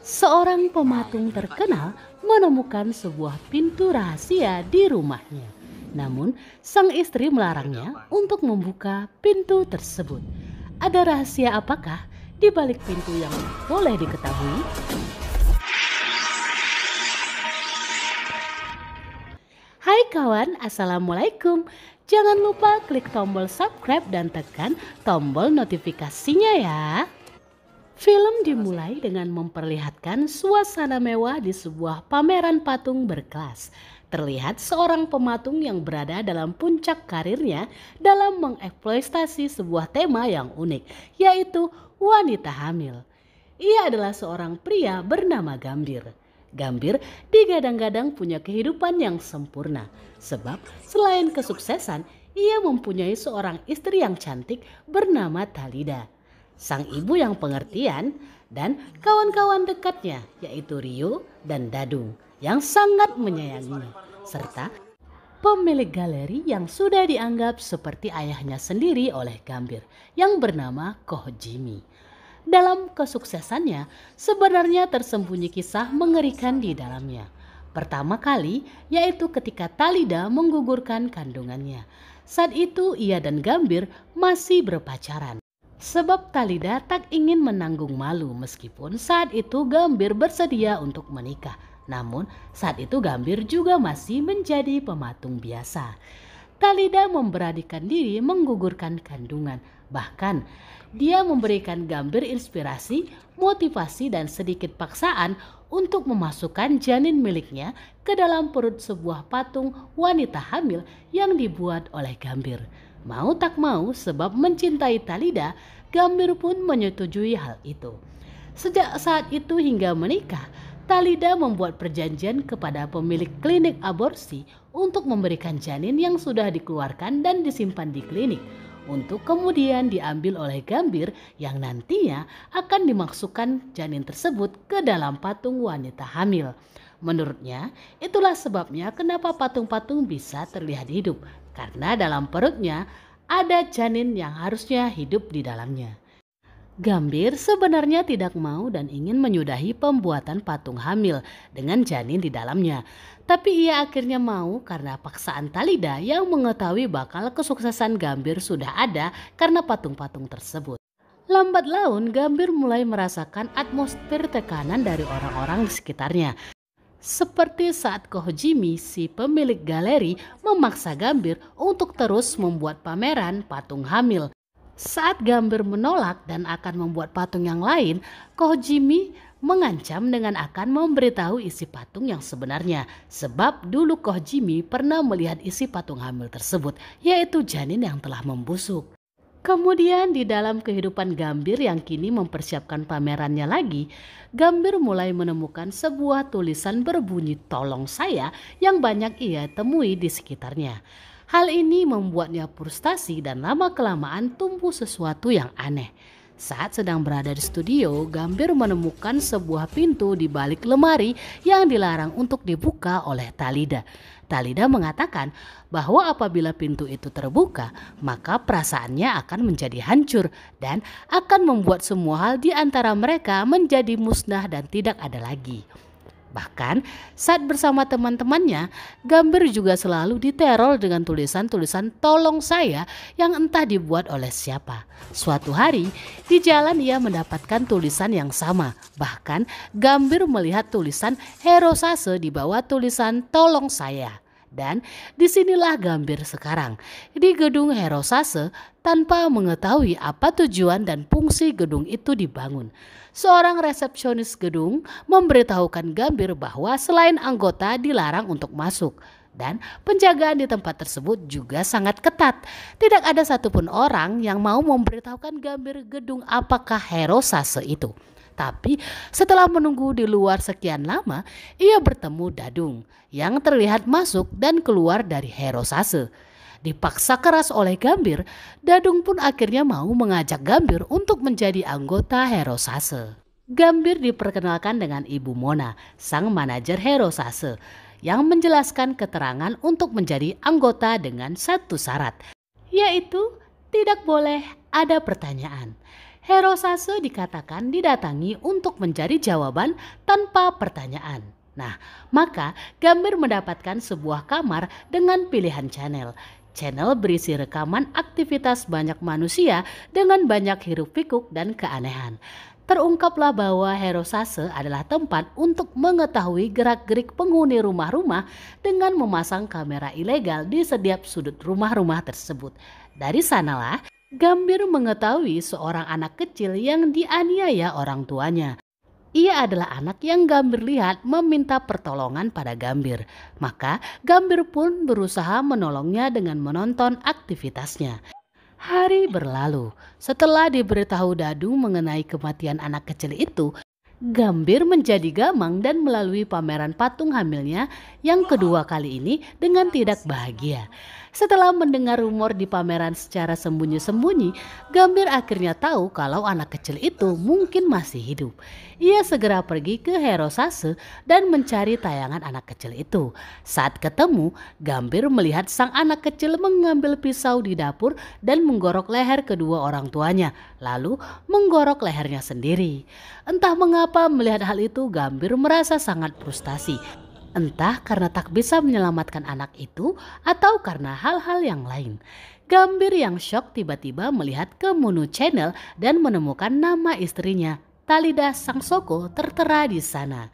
seorang pematung terkenal menemukan sebuah pintu rahasia di rumahnya. Namun, sang istri melarangnya untuk membuka pintu tersebut. Ada rahasia apakah di balik pintu yang boleh diketahui? Hai kawan, Assalamualaikum. Jangan lupa klik tombol subscribe dan tekan tombol notifikasinya ya. Film dimulai dengan memperlihatkan suasana mewah di sebuah pameran patung berkelas. Terlihat seorang pematung yang berada dalam puncak karirnya dalam mengeksploitasi sebuah tema yang unik, yaitu wanita hamil. Ia adalah seorang pria bernama Gambir. Gambir digadang-gadang punya kehidupan yang sempurna, sebab selain kesuksesan, ia mempunyai seorang istri yang cantik bernama Talida sang ibu yang pengertian, dan kawan-kawan dekatnya yaitu Rio dan Dadung yang sangat menyayanginya, serta pemilik galeri yang sudah dianggap seperti ayahnya sendiri oleh Gambir yang bernama Koh Jimmy. Dalam kesuksesannya, sebenarnya tersembunyi kisah mengerikan di dalamnya. Pertama kali, yaitu ketika Talida menggugurkan kandungannya. Saat itu ia dan Gambir masih berpacaran. Sebab Kalida tak ingin menanggung malu meskipun saat itu Gambir bersedia untuk menikah. Namun saat itu Gambir juga masih menjadi pematung biasa. Kalida memberanikan diri menggugurkan kandungan. Bahkan dia memberikan Gambir inspirasi, motivasi dan sedikit paksaan untuk memasukkan janin miliknya ke dalam perut sebuah patung wanita hamil yang dibuat oleh Gambir. Mau tak mau sebab mencintai Talida, Gambir pun menyetujui hal itu. Sejak saat itu hingga menikah, Talida membuat perjanjian kepada pemilik klinik aborsi untuk memberikan janin yang sudah dikeluarkan dan disimpan di klinik untuk kemudian diambil oleh Gambir yang nantinya akan dimasukkan janin tersebut ke dalam patung wanita hamil. Menurutnya, itulah sebabnya kenapa patung-patung bisa terlihat hidup karena dalam perutnya ada janin yang harusnya hidup di dalamnya. Gambir sebenarnya tidak mau dan ingin menyudahi pembuatan patung hamil dengan janin di dalamnya. Tapi ia akhirnya mau karena paksaan Talida yang mengetahui bakal kesuksesan Gambir sudah ada karena patung-patung tersebut. Lambat laun Gambir mulai merasakan atmosfer tekanan dari orang-orang di sekitarnya. Seperti saat Koh Kohjimi, si pemilik galeri, memaksa Gambir untuk terus membuat pameran patung hamil. Saat Gambir menolak dan akan membuat patung yang lain, Koh Kohjimi mengancam dengan akan memberitahu isi patung yang sebenarnya. Sebab dulu Koh Kohjimi pernah melihat isi patung hamil tersebut, yaitu janin yang telah membusuk. Kemudian di dalam kehidupan Gambir yang kini mempersiapkan pamerannya lagi, Gambir mulai menemukan sebuah tulisan berbunyi tolong saya yang banyak ia temui di sekitarnya. Hal ini membuatnya frustasi dan lama kelamaan tumbuh sesuatu yang aneh. Saat sedang berada di studio, Gambir menemukan sebuah pintu di balik lemari yang dilarang untuk dibuka oleh Talida. Talida mengatakan bahwa apabila pintu itu terbuka, maka perasaannya akan menjadi hancur dan akan membuat semua hal di antara mereka menjadi musnah dan tidak ada lagi. Bahkan saat bersama teman-temannya, Gambir juga selalu diteror dengan tulisan-tulisan tolong saya yang entah dibuat oleh siapa. Suatu hari, di jalan ia mendapatkan tulisan yang sama. Bahkan Gambir melihat tulisan Herosase di bawah tulisan tolong saya. Dan disinilah Gambir sekarang, di gedung Herosase tanpa mengetahui apa tujuan dan fungsi gedung itu dibangun. Seorang resepsionis gedung memberitahukan Gambir bahwa selain anggota dilarang untuk masuk dan penjagaan di tempat tersebut juga sangat ketat. Tidak ada satupun orang yang mau memberitahukan gambir gedung apakah Herosase itu. Tapi setelah menunggu di luar sekian lama, ia bertemu Dadung yang terlihat masuk dan keluar dari Herosase. Dipaksa keras oleh Gambir, Dadung pun akhirnya mau mengajak Gambir untuk menjadi anggota Herosase. Gambir diperkenalkan dengan Ibu Mona, sang manajer Herosase, yang menjelaskan keterangan untuk menjadi anggota dengan satu syarat, yaitu tidak boleh ada pertanyaan. Herosase dikatakan didatangi untuk mencari jawaban tanpa pertanyaan. Nah, maka Gambir mendapatkan sebuah kamar dengan pilihan channel. Channel berisi rekaman aktivitas banyak manusia dengan banyak hiruk pikuk dan keanehan. Terungkaplah bahwa Herosase adalah tempat untuk mengetahui gerak-gerik penghuni rumah-rumah dengan memasang kamera ilegal di setiap sudut rumah-rumah tersebut. Dari sanalah Gambir mengetahui seorang anak kecil yang dianiaya orang tuanya. Ia adalah anak yang Gambir lihat meminta pertolongan pada Gambir. Maka Gambir pun berusaha menolongnya dengan menonton aktivitasnya. Hari berlalu. Setelah diberitahu Dadu mengenai kematian anak kecil itu, Gambir menjadi gamang dan melalui pameran patung hamilnya yang kedua kali ini dengan tidak bahagia. Setelah mendengar rumor di pameran secara sembunyi-sembunyi, Gambir akhirnya tahu kalau anak kecil itu mungkin masih hidup. Ia segera pergi ke Herosase dan mencari tayangan anak kecil itu. Saat ketemu, Gambir melihat sang anak kecil mengambil pisau di dapur dan menggorok leher kedua orang tuanya, lalu menggorok lehernya sendiri. Entah mengapa melihat hal itu Gambir merasa sangat frustasi. Entah karena tak bisa menyelamatkan anak itu atau karena hal-hal yang lain. Gambir yang shock tiba-tiba melihat ke Munu Channel dan menemukan nama istrinya, Talida Sang Soko, tertera di sana.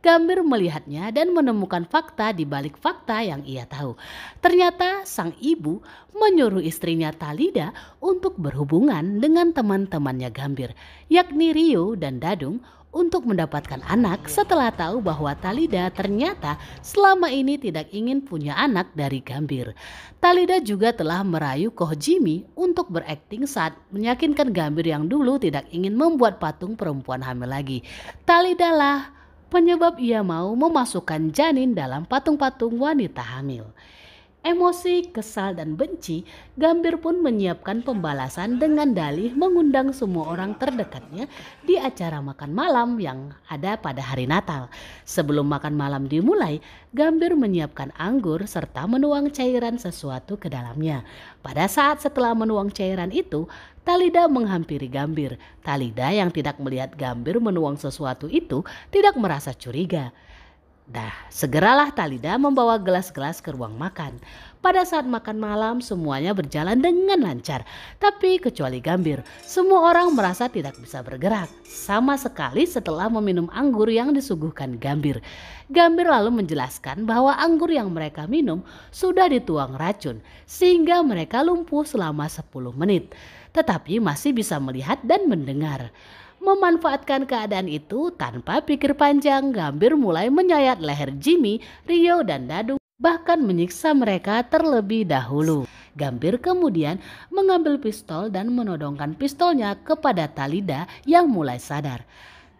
Gambir melihatnya dan menemukan fakta di balik fakta yang ia tahu. Ternyata sang ibu menyuruh istrinya Talida untuk berhubungan dengan teman-temannya Gambir, yakni Rio dan Dadung untuk mendapatkan anak setelah tahu bahwa Talida ternyata selama ini tidak ingin punya anak dari Gambir. Talida juga telah merayu Koh Jimmy untuk berakting saat meyakinkan Gambir yang dulu tidak ingin membuat patung perempuan hamil lagi. Talida lah penyebab ia mau memasukkan janin dalam patung-patung wanita hamil emosi, kesal, dan benci, Gambir pun menyiapkan pembalasan dengan dalih mengundang semua orang terdekatnya di acara makan malam yang ada pada hari Natal. Sebelum makan malam dimulai, Gambir menyiapkan anggur serta menuang cairan sesuatu ke dalamnya. Pada saat setelah menuang cairan itu, Talida menghampiri Gambir. Talida yang tidak melihat Gambir menuang sesuatu itu tidak merasa curiga. Dah, segeralah Talida membawa gelas-gelas ke ruang makan. Pada saat makan malam semuanya berjalan dengan lancar. Tapi kecuali Gambir, semua orang merasa tidak bisa bergerak. Sama sekali setelah meminum anggur yang disuguhkan Gambir. Gambir lalu menjelaskan bahwa anggur yang mereka minum sudah dituang racun. Sehingga mereka lumpuh selama 10 menit. Tetapi masih bisa melihat dan mendengar. Memanfaatkan keadaan itu tanpa pikir panjang, Gambir mulai menyayat leher Jimmy, Rio, dan Dadu bahkan menyiksa mereka terlebih dahulu. Gambir kemudian mengambil pistol dan menodongkan pistolnya kepada Talida yang mulai sadar.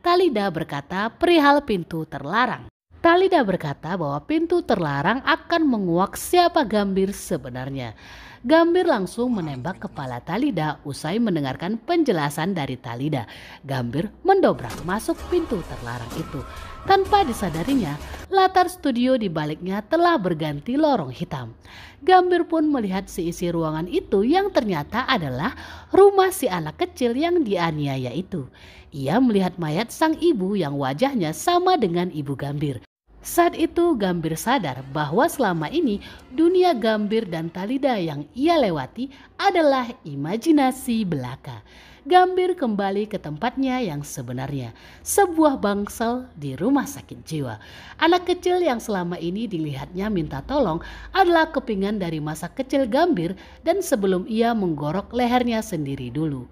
Talida berkata perihal pintu terlarang. Talida berkata bahwa pintu terlarang akan menguak siapa Gambir sebenarnya. Gambir langsung menembak kepala Talida usai mendengarkan penjelasan dari Talida. Gambir mendobrak masuk pintu terlarang itu. Tanpa disadarinya, latar studio di baliknya telah berganti lorong hitam. Gambir pun melihat seisi ruangan itu yang ternyata adalah rumah si anak kecil yang dianiaya itu. Ia melihat mayat sang ibu yang wajahnya sama dengan ibu Gambir. Saat itu Gambir sadar bahwa selama ini dunia Gambir dan Talida yang ia lewati adalah imajinasi belaka. Gambir kembali ke tempatnya yang sebenarnya, sebuah bangsal di rumah sakit jiwa. Anak kecil yang selama ini dilihatnya minta tolong adalah kepingan dari masa kecil Gambir dan sebelum ia menggorok lehernya sendiri dulu.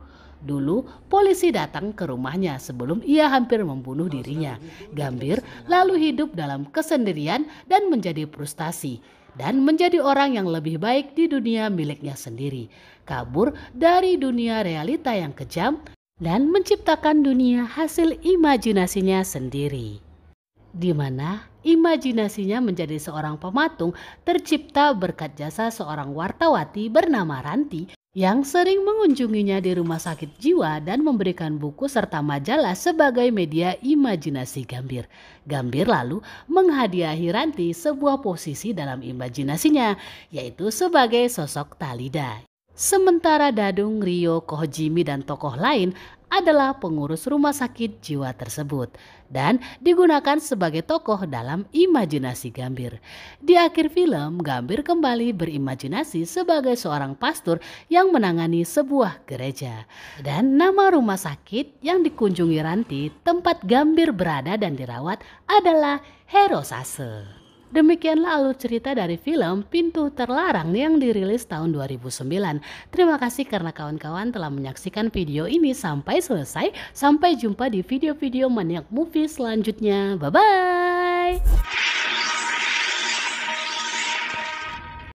Dulu, polisi datang ke rumahnya sebelum ia hampir membunuh dirinya. Gambir lalu hidup dalam kesendirian dan menjadi frustasi dan menjadi orang yang lebih baik di dunia miliknya sendiri. Kabur dari dunia realita yang kejam dan menciptakan dunia hasil imajinasinya sendiri. Di mana imajinasinya menjadi seorang pematung tercipta berkat jasa seorang wartawati bernama Ranti yang sering mengunjunginya di rumah sakit jiwa dan memberikan buku serta majalah sebagai media imajinasi Gambir. Gambir lalu menghadiahi Ranti sebuah posisi dalam imajinasinya, yaitu sebagai sosok Talida. Sementara Dadung, Rio, Kohjimi, dan tokoh lain adalah pengurus rumah sakit jiwa tersebut dan digunakan sebagai tokoh dalam imajinasi Gambir. Di akhir film, Gambir kembali berimajinasi sebagai seorang pastor yang menangani sebuah gereja. Dan nama rumah sakit yang dikunjungi Ranti, tempat Gambir berada dan dirawat adalah Herosase. Demikianlah alur cerita dari film Pintu Terlarang yang dirilis tahun 2009. Terima kasih karena kawan-kawan telah menyaksikan video ini sampai selesai. Sampai jumpa di video-video Maniac Movie selanjutnya. Bye-bye!